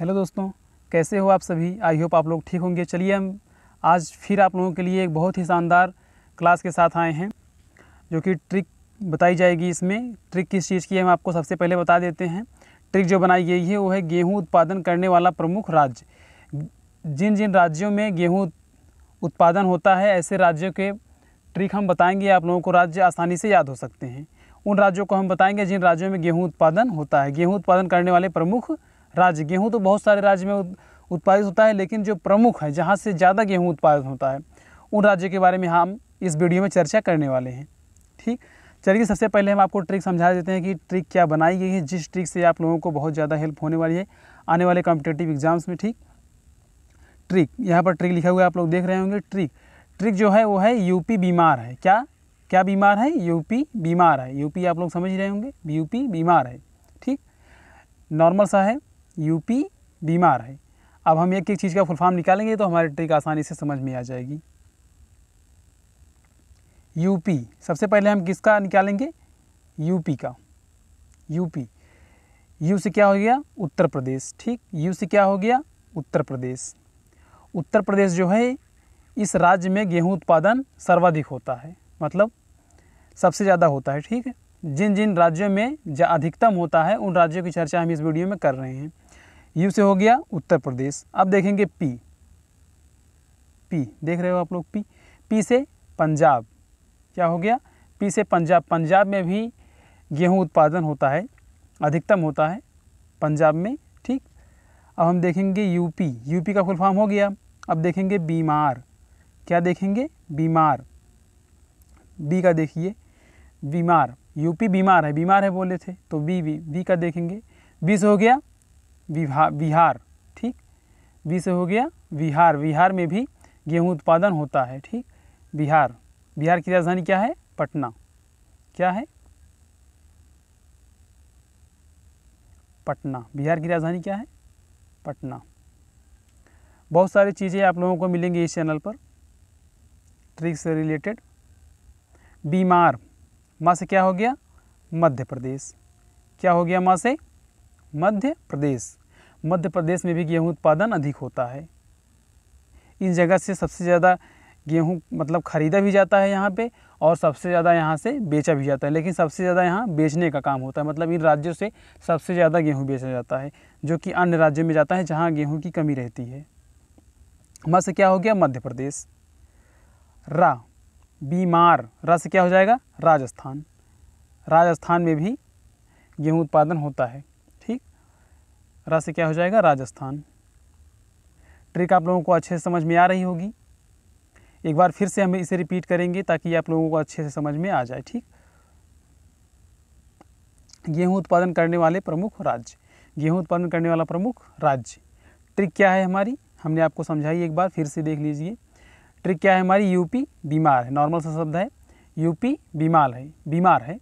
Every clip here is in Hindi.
हेलो दोस्तों कैसे हो आप सभी आई होप आप लोग ठीक होंगे चलिए हम आज फिर आप लोगों के लिए एक बहुत ही शानदार क्लास के साथ आए हैं जो कि ट्रिक बताई जाएगी इसमें ट्रिक किस चीज़ की हम आपको सबसे पहले बता देते हैं ट्रिक जो बनाई गई है वो है गेहूँ उत्पादन करने वाला प्रमुख राज्य जिन जिन राज्यों में गेहूँ उत्पादन होता है ऐसे राज्यों के ट्रिक हम बताएँगे आप लोगों को राज्य आसानी से याद हो सकते हैं उन राज्यों को हम बताएँगे जिन राज्यों में गेहूँ उत्पादन होता है गेहूँ उत्पादन करने वाले प्रमुख राज्य गेहूँ तो बहुत सारे राज्य में उत्पादित होता है लेकिन जो प्रमुख है जहाँ से ज़्यादा गेहूँ उत्पादित होता है उन राज्यों के बारे में हम इस वीडियो में चर्चा करने वाले हैं ठीक चलिए सबसे पहले हम आपको ट्रिक समझा देते हैं कि ट्रिक क्या बनाई गई है जिस ट्रिक से आप लोगों को बहुत ज़्यादा हेल्प होने वाली है आने वाले कॉम्पिटेटिव एग्जाम्स में ठीक ट्रिक यहाँ पर ट्रिक लिखा हुआ है आप लोग देख रहे होंगे ट्रिक ट्रिक जो है वो है यूपी बीमार है क्या क्या बीमार है यूपी बीमार है यूपी आप लोग समझ रहे होंगे यूपी बीमार है ठीक नॉर्मल सा है यूपी बीमार है अब हम एक एक चीज़ का फुल फॉर्म निकालेंगे तो हमारी ट्रिक आसानी से समझ में आ जाएगी यूपी सबसे पहले हम किसका निकालेंगे यूपी का यूपी यू से क्या हो गया उत्तर प्रदेश ठीक यू से क्या हो गया उत्तर प्रदेश उत्तर प्रदेश जो है इस राज्य में गेहूं उत्पादन सर्वाधिक होता है मतलब सबसे ज़्यादा होता है ठीक है जिन जिन राज्यों में अधिकतम होता है उन राज्यों की चर्चा हम इस वीडियो में कर रहे हैं यू से हो गया उत्तर प्रदेश अब देखेंगे पी पी देख रहे हो आप लोग पी पी से पंजाब क्या हो गया पी से पंजाब पंजाब में भी गेहूं उत्पादन होता है अधिकतम होता है पंजाब में ठीक अब हम देखेंगे यूपी यूपी का फुल फॉर्म हो गया अब देखेंगे बीमार क्या देखेंगे बीमार बी का देखिए बीमार यूपी बीमार है बीमार है बोले थे तो बी बी बी का देखेंगे बीस हो गया बिहार ठीक बी से हो गया बिहार बिहार में भी गेहूँ उत्पादन होता है ठीक बिहार बिहार की राजधानी क्या है पटना क्या है पटना बिहार की राजधानी क्या है पटना बहुत सारी चीज़ें आप लोगों को मिलेंगी इस चैनल पर ट्रिक से रिलेटेड बीमार माँ से क्या हो गया मध्य प्रदेश क्या हो गया माँ से मध्य प्रदेश मध्य प्रदेश में भी गेहूँ उत्पादन अधिक होता है इन जगह से सबसे ज़्यादा गेहूँ मतलब ख़रीदा भी जाता है यहाँ पे और सबसे ज़्यादा यहाँ से बेचा भी जाता है लेकिन सबसे ज़्यादा यहाँ बेचने का काम होता है मतलब इन राज्यों से सबसे ज़्यादा गेहूँ बेचा जाता है जो कि अन्य राज्यों में जाता है जहाँ गेहूँ की कमी रहती है मत से क्या हो गया मध्य प्रदेश रा बीमार रा से क्या हो जाएगा राजस्थान राजस्थान में भी गेहूँ उत्पादन होता है राशि क्या हो जाएगा राजस्थान ट्रिक आप लोगों को अच्छे से समझ में आ रही होगी एक बार फिर से हम इसे रिपीट करेंगे ताकि आप लोगों को अच्छे से समझ में आ जाए ठीक गेहूं उत्पादन करने वाले प्रमुख राज्य गेहूं उत्पादन करने वाला प्रमुख राज्य ट्रिक क्या है हमारी हमने आपको समझाई एक बार फिर से देख लीजिए ट्रिक क्या है हमारी यूपी बीमार है नॉर्मल सा शब्द है यूपी बीमार है बीमार है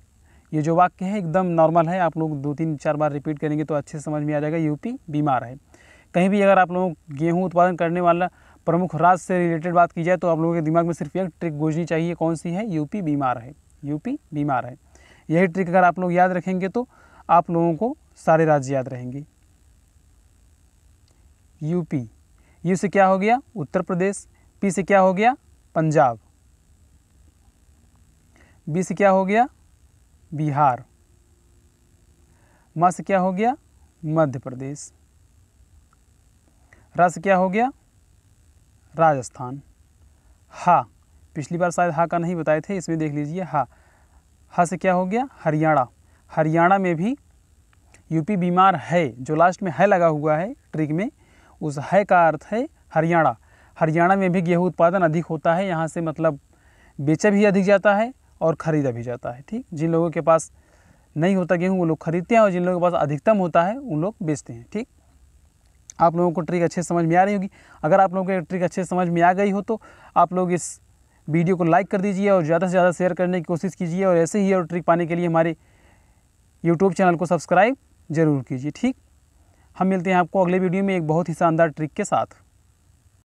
ये जो वाक्य है एकदम नॉर्मल है आप लोग दो तीन चार बार रिपीट करेंगे तो अच्छे समझ में आ जाएगा यूपी बीमार है कहीं भी अगर आप लोग गेहूँ उत्पादन करने वाला प्रमुख राज्य से रिलेटेड बात की जाए तो आप लोगों के दिमाग में सिर्फ एक ट्रिक गूंजनी चाहिए कौन सी है यूपी बीमार है यूपी बीमार है यही ट्रिक अगर आप लोग याद रखेंगे तो आप लोगों को सारे राज्य याद रहेंगे यूपी यू से क्या हो गया उत्तर प्रदेश पी से क्या हो गया पंजाब बी से क्या हो गया बिहार मस क्या हो गया मध्य प्रदेश रस क्या हो गया राजस्थान हा पिछली बार शायद हा का नहीं बताए थे इसमें देख लीजिए हा हा से क्या हो गया हरियाणा हरियाणा में भी यूपी बीमार है जो लास्ट में है लगा हुआ है ट्रिक में उस है का अर्थ है हरियाणा हरियाणा में भी गेहूँ उत्पादन अधिक होता है यहाँ से मतलब बेचा भी अधिक जाता है और ख़रीदा भी जाता है ठीक जिन लोगों के पास नहीं होता गेहूँ वो लोग खरीदते हैं और जिन लोगों के पास अधिकतम होता है उन लोग बेचते हैं ठीक आप लोगों को ट्रिक अच्छे समझ में आ रही होगी अगर आप लोगों को ट्रिक अच्छे समझ में आ गई हो तो आप लोग इस वीडियो को लाइक कर दीजिए और ज़्यादा से ज़्यादा शेयर करने की कोशिश कीजिए और ऐसे ही और ट्रिक पाने के लिए हमारे यूट्यूब चैनल को सब्सक्राइब ज़रूर कीजिए ठीक हम मिलते हैं आपको अगले वीडियो में एक बहुत ही शानदार ट्रिक के साथ